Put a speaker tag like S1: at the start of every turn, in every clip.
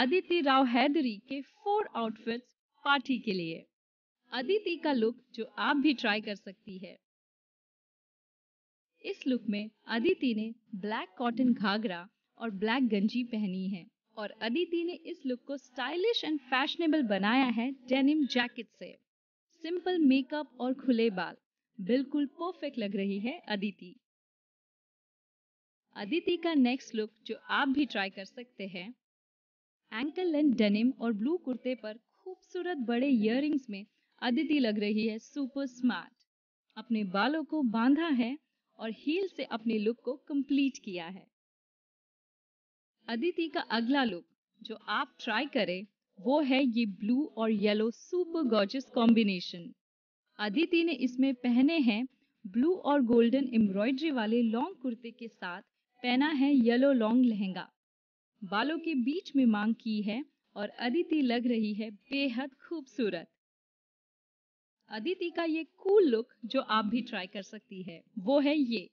S1: अदिति राव हैदरी के four outfits party के लिए अदिति का लुक जो आप भी ट्राई कर सकती है इस लुक में अदिति ने ब्लैक कॉटन घाघरा और ब्लैक गंजी पहनी है और अदिति ने इस लुक को स्टाइलिश एंड फैशनेबल बनाया है डेनिम जैकेट से सिंपल मेकअप और खुले बाल बिल्कुल परफेक्ट लग रही है अदिति अदिति का नेक्स्ट लुक जो आप भी ट्राई कर सकते हैं एंकल लेंथ डेनिम और ब्लू कुर्ते पर खूबसूरत बड़े इयर में अदिति लग रही है सुपर स्मार्ट अपने बालों को बांधा है और हील से अपने लुक को कंप्लीट किया है अदिति का अगला लुक जो आप ट्राई करें वो है ये ब्लू और yellow super gorgeous combination Aditi ने इसमें पहने हैं ब्लू और गोल्डन एम्ब्रॉयडरी वाले लॉन्ग कुर्ते के साथ पहना है येलो लॉन्ग लहंगा बालों के बीच में मांग की है और अदिति लग रही है बेहद खूबसूरत अदिति का ये कूल लुक जो आप भी ट्राई कर सकती है वो है ये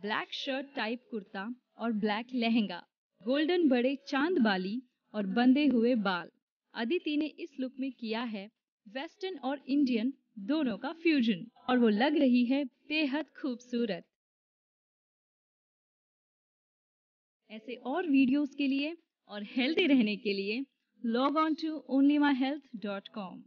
S1: ब्लैक शर्ट टाइप कुर्ता और ब्लैक लहंगा गोल्डन बड़े चांद बाली और बंधे हुए बाल अदिति ने इस लुक में किया है वेस्टर्न और इंडियन दोनों का फ्यूजन और वो लग रही है बेहद खूबसूरत ऐसे और वीडियोस के लिए और हेल्दी रहने के लिए log on to only my health dot com